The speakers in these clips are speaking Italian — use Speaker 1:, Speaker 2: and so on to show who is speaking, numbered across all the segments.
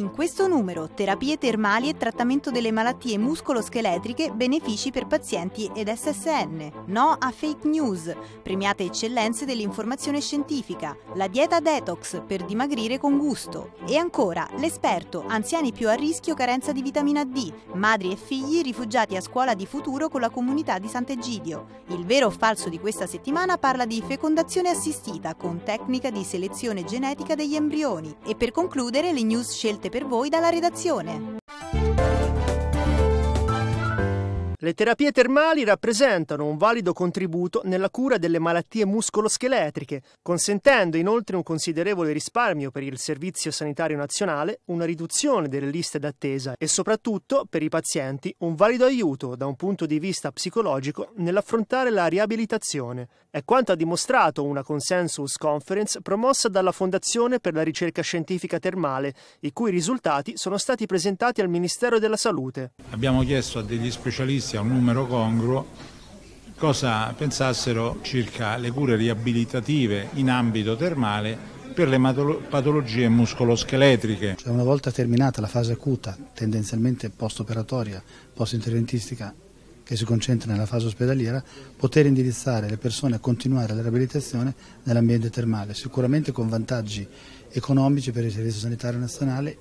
Speaker 1: In questo numero, terapie termali e trattamento delle malattie muscoloscheletriche, benefici per pazienti ed SSN. No a fake news, premiate eccellenze dell'informazione scientifica, la dieta detox per dimagrire con gusto. E ancora, l'esperto, anziani più a rischio carenza di vitamina D, madri e figli rifugiati a scuola di futuro con la comunità di Sant'Egidio. Il vero o falso di questa settimana parla di fecondazione assistita con tecnica di selezione genetica degli embrioni. E per concludere, le news scelte per voi dalla redazione.
Speaker 2: Le terapie termali rappresentano un valido contributo nella cura delle malattie muscoloscheletriche, consentendo inoltre un considerevole risparmio per il Servizio Sanitario Nazionale, una riduzione delle liste d'attesa e soprattutto per i pazienti un valido aiuto da un punto di vista psicologico nell'affrontare la riabilitazione. È quanto ha dimostrato una consensus conference promossa dalla Fondazione per la ricerca scientifica termale, i cui risultati sono stati presentati al Ministero della Salute. Abbiamo chiesto a degli specialisti sia un numero congruo, cosa pensassero circa le cure riabilitative in ambito termale per le patologie muscoloscheletriche. Cioè una volta terminata la fase acuta, tendenzialmente post-operatoria, post-interventistica, che si concentra nella fase ospedaliera, poter indirizzare le persone a continuare la riabilitazione nell'ambiente termale, sicuramente con vantaggi economici per il Servizio Sanitario Nazionale,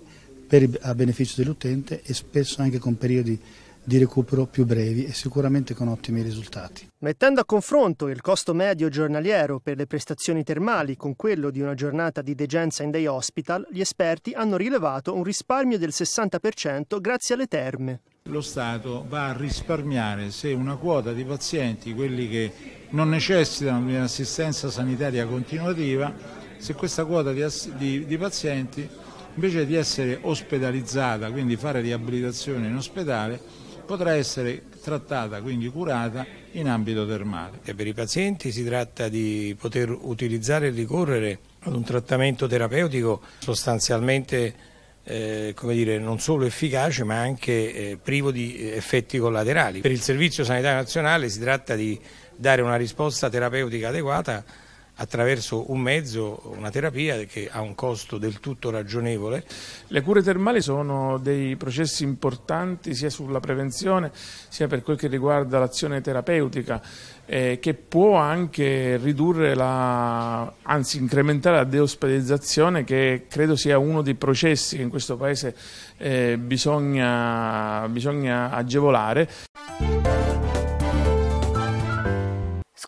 Speaker 2: per, a beneficio dell'utente e spesso anche con periodi di recupero più brevi e sicuramente con ottimi risultati. Mettendo a confronto il costo medio giornaliero per le prestazioni termali con quello di una giornata di degenza in day hospital, gli esperti hanno rilevato un risparmio del 60% grazie alle terme. Lo Stato va a risparmiare se una quota di pazienti, quelli che non necessitano di un'assistenza sanitaria continuativa, se questa quota di, di, di pazienti invece di essere ospedalizzata, quindi fare riabilitazione in ospedale, potrà essere trattata, quindi curata, in ambito termale. E per i pazienti si tratta di poter utilizzare e ricorrere ad un trattamento terapeutico sostanzialmente eh, come dire, non solo efficace ma anche eh, privo di eh, effetti collaterali. Per il Servizio Sanitario Nazionale si tratta di dare una risposta terapeutica adeguata attraverso un mezzo, una terapia che ha un costo del tutto ragionevole.
Speaker 3: Le cure termali sono dei processi importanti sia sulla prevenzione sia per quel che riguarda l'azione terapeutica eh, che può anche ridurre la, anzi incrementare la deospedalizzazione che credo sia uno dei processi che in questo paese eh, bisogna, bisogna agevolare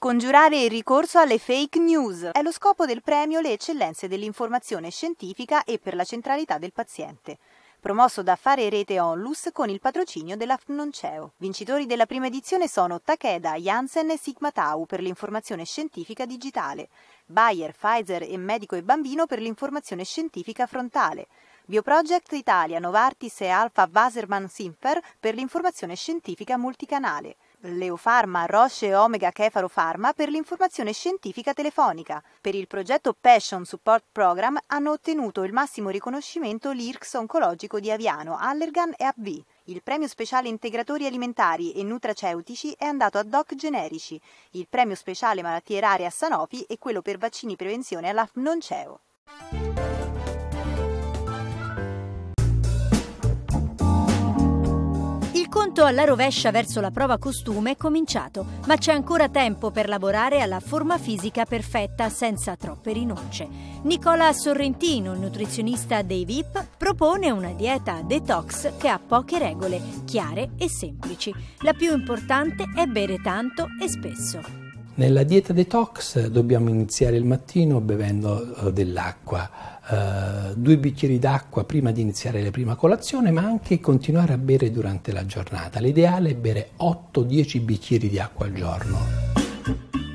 Speaker 1: scongiurare il ricorso alle fake news. È lo scopo del premio Le eccellenze dell'informazione scientifica e per la centralità del paziente promosso da Fare Rete Onlus con il patrocinio della FNONCEO. Vincitori della prima edizione sono Takeda, Janssen e Sigma Tau per l'informazione scientifica digitale, Bayer, Pfizer e Medico e Bambino per l'informazione scientifica frontale, Bioproject Italia, Novartis e Alfa Waserman Simfer per l'informazione scientifica multicanale. Leofarma, Roche e Omega Kefaro Pharma per l'informazione scientifica telefonica. Per il progetto Passion Support Program hanno ottenuto il massimo riconoscimento l'IRCS oncologico di Aviano, Allergan e AbbV. Il premio speciale integratori alimentari e nutraceutici è andato a Doc Generici, il premio speciale malattie rare a Sanofi e quello per vaccini prevenzione alla all'AFNONCEO. L'impianto alla rovescia
Speaker 4: verso la prova costume è cominciato, ma c'è ancora tempo per lavorare alla forma fisica perfetta senza troppe rinunce. Nicola Sorrentino, nutrizionista dei VIP, propone una dieta detox che ha poche regole, chiare e semplici. La più importante è bere tanto e spesso.
Speaker 2: Nella dieta detox dobbiamo iniziare il mattino bevendo eh, dell'acqua eh, due bicchieri d'acqua prima di iniziare la prima colazione, ma anche continuare a bere durante la giornata. L'ideale è bere 8-10 bicchieri di acqua al giorno.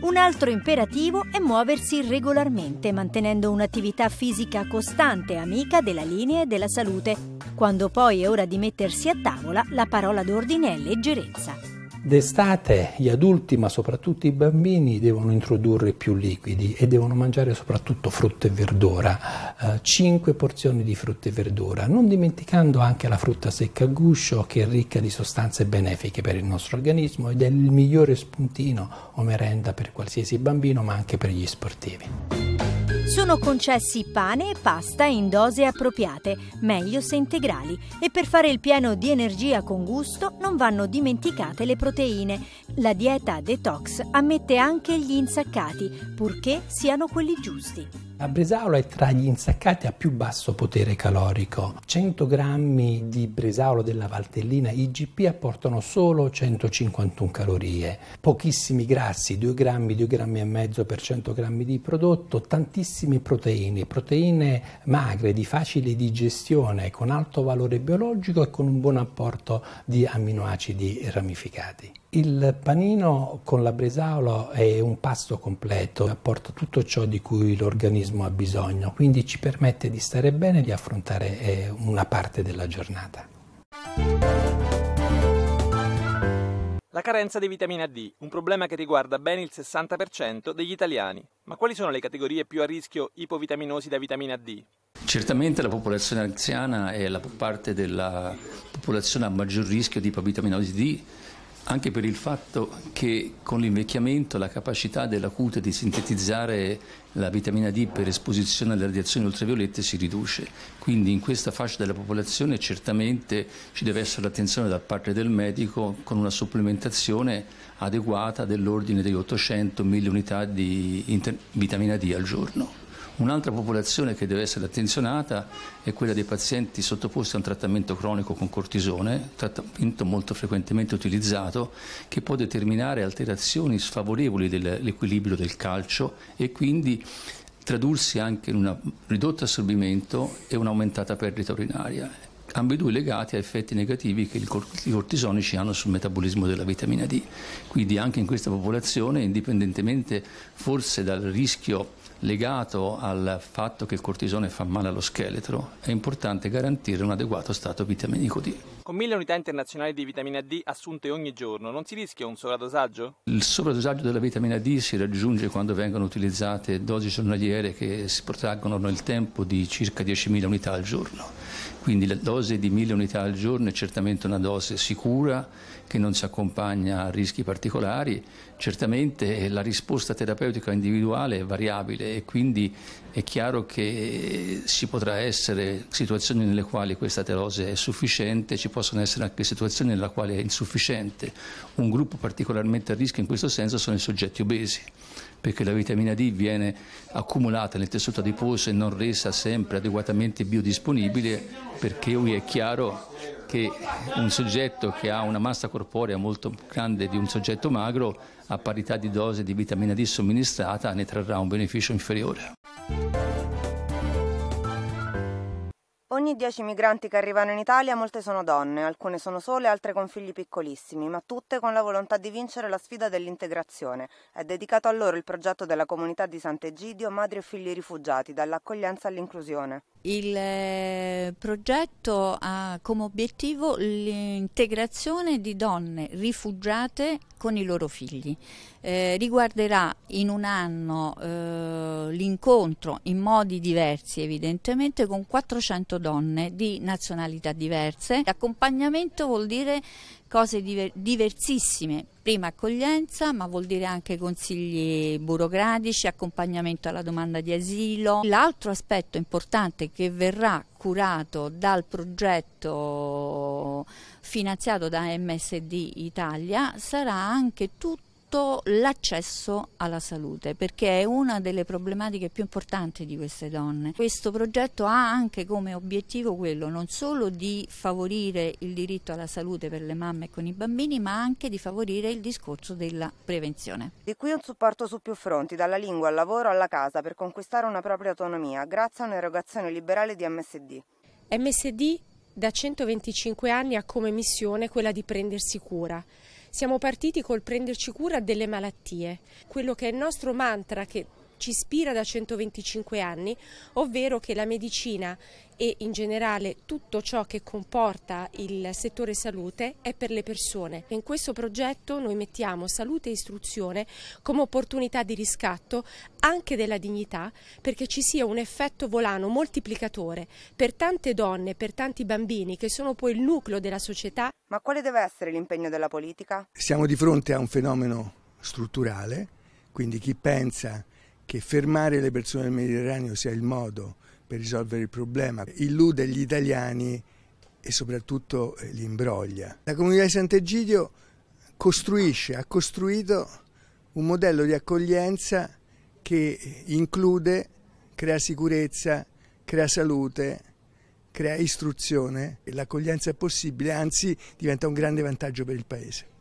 Speaker 4: Un altro imperativo è muoversi regolarmente, mantenendo un'attività fisica costante, amica della linea e della salute. Quando poi è ora di mettersi a tavola, la parola d'ordine è leggerezza.
Speaker 2: D'estate gli adulti, ma soprattutto i bambini, devono introdurre più liquidi e devono mangiare soprattutto frutta e verdura, eh, 5 porzioni di frutta e verdura, non dimenticando anche la frutta secca a guscio che è ricca di sostanze benefiche per il nostro organismo ed è il migliore spuntino o merenda per qualsiasi bambino, ma anche per gli sportivi.
Speaker 4: Sono concessi pane e pasta in dose appropriate, meglio se integrali, e per fare il pieno di energia con gusto non vanno dimenticate le proteine. La dieta detox ammette anche gli insaccati, purché siano quelli giusti.
Speaker 2: La bresaola è tra gli insaccati a più basso potere calorico. 100 grammi di bresaolo della Valtellina IGP apportano solo 151 calorie, pochissimi grassi, 2 grammi, 2 grammi e mezzo per 100 grammi di prodotto, tantissime proteine, proteine magre di facile digestione con alto valore biologico e con un buon apporto di amminoacidi ramificati. Il panino con la bresaola è un pasto completo, apporta tutto ciò di cui l'organismo organismo ha bisogno, quindi ci permette di stare bene e di affrontare eh, una parte della giornata.
Speaker 5: La carenza di vitamina D, un problema che riguarda ben il 60% degli italiani. Ma quali sono le categorie più a rischio ipovitaminosi da vitamina D?
Speaker 6: Certamente la popolazione anziana è la parte della popolazione a maggior rischio di ipovitaminosi D anche per il fatto che con l'invecchiamento la capacità della cute di sintetizzare la vitamina D per esposizione alle radiazioni ultraviolette si riduce, quindi in questa fascia della popolazione certamente ci deve essere l'attenzione da parte del medico con una supplementazione adeguata dell'ordine degli 800-1000 unità di vitamina D al giorno. Un'altra popolazione che deve essere attenzionata è quella dei pazienti sottoposti a un trattamento cronico con cortisone, trattamento molto frequentemente utilizzato, che può determinare alterazioni sfavorevoli dell'equilibrio del calcio e quindi tradursi anche in un ridotto assorbimento e un'aumentata perdita urinaria, ambedue legati a effetti negativi che i cortisonici hanno sul metabolismo della vitamina D. Quindi anche in questa popolazione, indipendentemente forse dal rischio legato al fatto che il cortisone fa male allo scheletro, è importante garantire un adeguato stato vitaminico D.
Speaker 5: Con mille unità internazionali di vitamina D assunte ogni giorno, non si rischia un sovradosaggio?
Speaker 6: Il sovradosaggio della vitamina D si raggiunge quando vengono utilizzate dosi giornaliere che si protraggono nel tempo di circa 10.000 unità al giorno quindi la dose di 1000 unità al giorno è certamente una dose sicura che non si accompagna a rischi particolari, certamente la risposta terapeutica individuale è variabile e quindi è chiaro che ci potrà essere situazioni nelle quali questa dose è sufficiente, ci possono essere anche situazioni nella quale è insufficiente. Un gruppo particolarmente a rischio in questo senso sono i soggetti obesi perché la vitamina D viene accumulata nel tessuto adiposo e non resa sempre adeguatamente biodisponibile, perché qui è chiaro che un soggetto che ha una massa corporea molto grande di un soggetto magro, a parità di dose di vitamina D somministrata, ne trarrà un beneficio inferiore.
Speaker 1: Ogni 10 migranti che arrivano in Italia molte sono donne, alcune sono sole, altre con figli piccolissimi, ma tutte con la volontà di vincere la sfida dell'integrazione. È dedicato a loro il progetto della comunità di Sant'Egidio Madri e figli rifugiati, dall'accoglienza all'inclusione.
Speaker 7: Il eh, progetto ha come obiettivo l'integrazione di donne rifugiate con i loro figli. Eh, riguarderà in un anno eh, l'incontro in modi diversi evidentemente con 400 donne di nazionalità diverse. L'accompagnamento vuol dire cose diver diversissime. Prima accoglienza, ma vuol dire anche consigli burocratici, accompagnamento alla domanda di asilo. L'altro aspetto importante che verrà curato dal progetto finanziato da MSD Italia sarà anche tutto soprattutto l'accesso alla salute, perché è una delle problematiche più importanti di queste donne. Questo progetto ha anche come obiettivo quello non solo di favorire il diritto alla salute per le mamme e con i bambini, ma anche di favorire il discorso della prevenzione.
Speaker 1: Di qui un supporto su più fronti, dalla lingua al lavoro alla casa, per conquistare una propria autonomia, grazie a un'erogazione liberale di MSD.
Speaker 4: MSD da 125 anni ha come missione quella di prendersi cura siamo partiti col prenderci cura delle malattie. Quello che è il nostro mantra, che ci ispira da 125 anni, ovvero che la medicina e in generale tutto ciò che comporta il settore salute è per le persone. In questo progetto noi mettiamo salute e istruzione come opportunità di riscatto anche della dignità perché ci sia un effetto volano moltiplicatore per tante donne, per tanti bambini che sono poi il nucleo della società.
Speaker 1: Ma quale deve essere l'impegno della politica?
Speaker 5: Siamo di fronte a un fenomeno strutturale, quindi chi pensa che fermare le persone del Mediterraneo sia il modo per risolvere il problema, illude gli italiani e soprattutto eh, li imbroglia. La comunità di Sant'Egidio costruisce, ha costruito un modello di accoglienza che include, crea sicurezza, crea salute, crea istruzione e l'accoglienza è possibile, anzi diventa un grande vantaggio per il Paese.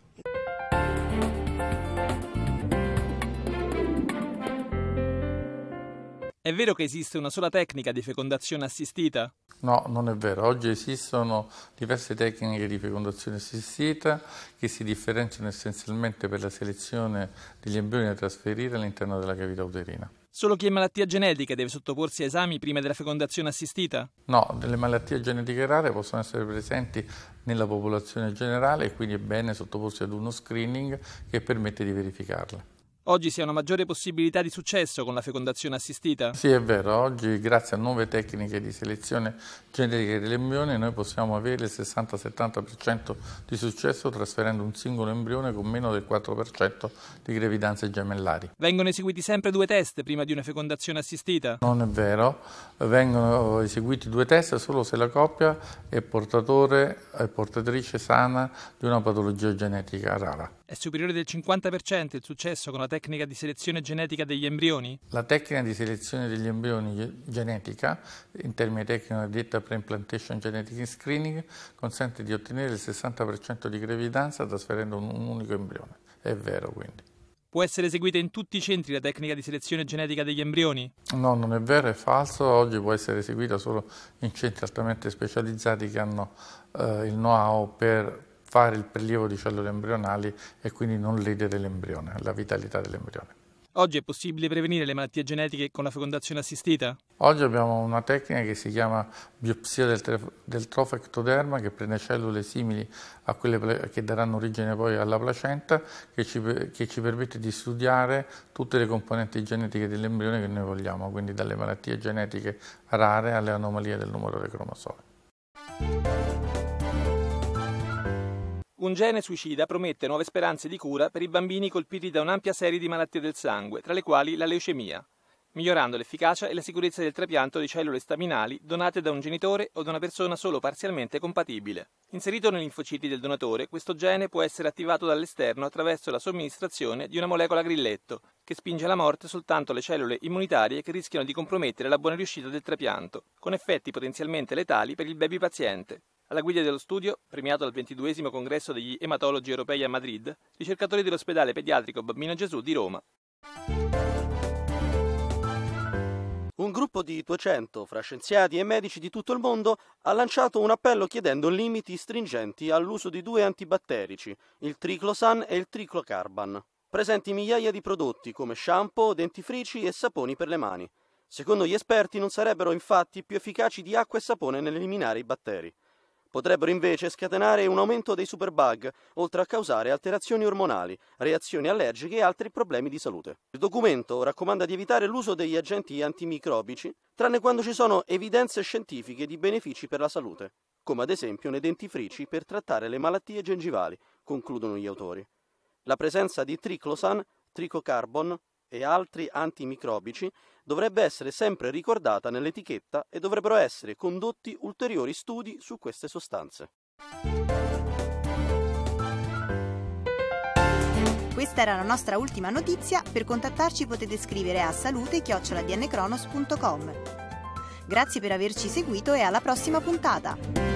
Speaker 5: È vero che esiste una sola tecnica di fecondazione assistita?
Speaker 3: No, non è vero. Oggi esistono diverse tecniche di fecondazione assistita che si differenziano essenzialmente per la selezione degli embrioni da trasferire all'interno della cavità uterina.
Speaker 5: Solo chi ha malattia genetica deve sottoporsi a esami prima della fecondazione assistita?
Speaker 3: No, delle malattie genetiche rare possono essere presenti nella popolazione generale e quindi è bene sottoporsi ad uno screening che permette di verificarle
Speaker 5: oggi si ha una maggiore possibilità di successo con la fecondazione assistita? Sì, è
Speaker 3: vero. Oggi, grazie a nuove tecniche di selezione generiche dell'embrione, noi possiamo avere il 60-70% di successo trasferendo un singolo embrione con meno del 4% di gravidanze gemellari.
Speaker 5: Vengono eseguiti sempre due test prima di una fecondazione assistita?
Speaker 3: Non è vero. Vengono eseguiti due test solo se la coppia è portatore e portatrice sana di una patologia genetica rara.
Speaker 5: È superiore del 50% il successo con la tecnica di selezione genetica degli embrioni?
Speaker 3: La tecnica di selezione degli embrioni genetica, in termini tecnici detta pre-implantation Genetic Screening, consente di ottenere il 60% di gravidanza trasferendo un unico embrione. È vero quindi.
Speaker 5: Può essere eseguita in tutti i centri la tecnica di selezione genetica
Speaker 3: degli embrioni? No, non è vero, è falso. Oggi può essere eseguita solo in centri altamente specializzati che hanno eh, il know-how per fare il prelievo di cellule embrionali e quindi non ledere l'embrione, la vitalità dell'embrione.
Speaker 5: Oggi è possibile prevenire le malattie genetiche con la fecondazione assistita?
Speaker 3: Oggi abbiamo una tecnica che si chiama biopsia del, del trofo che prende cellule simili a quelle che daranno origine poi alla placenta che ci, che ci permette di studiare tutte le componenti genetiche dell'embrione che noi vogliamo, quindi dalle malattie genetiche rare alle anomalie del numero dei cromosomi. Un gene suicida promette
Speaker 5: nuove speranze di cura per i bambini colpiti da un'ampia serie di malattie del sangue, tra le quali la leucemia, migliorando l'efficacia e la sicurezza del trapianto di cellule staminali donate da un genitore o da una persona solo parzialmente compatibile. Inserito nei linfociti del donatore, questo gene può essere attivato dall'esterno attraverso la somministrazione di una molecola grilletto, che spinge alla morte soltanto le cellule immunitarie che rischiano di compromettere la buona riuscita del trapianto, con effetti potenzialmente letali per il baby paziente. Alla guida dello studio, premiato al 22 congresso degli ematologi europei a Madrid, ricercatori dell'ospedale pediatrico Bambino Gesù di Roma.
Speaker 1: Un gruppo di 200 fra scienziati e medici di tutto il mondo ha lanciato un appello chiedendo limiti stringenti all'uso di due antibatterici, il triclosan e il triclocarban, presenti migliaia di prodotti come shampoo, dentifrici e saponi per le mani. Secondo gli esperti non sarebbero infatti più efficaci di acqua e sapone nell'eliminare i batteri potrebbero invece scatenare un aumento dei superbug, oltre a causare alterazioni ormonali, reazioni allergiche e altri problemi di salute. Il documento raccomanda di evitare l'uso degli agenti antimicrobici, tranne quando ci sono evidenze scientifiche di benefici per la salute, come ad esempio nei dentifrici per trattare le malattie gengivali, concludono gli autori. La presenza di triclosan, tricocarbon, e altri antimicrobici dovrebbe essere sempre ricordata nell'etichetta e dovrebbero essere condotti ulteriori studi su queste sostanze. Questa era la nostra ultima notizia, per contattarci potete scrivere a salute-dncronos.com. Grazie per averci seguito e alla prossima puntata!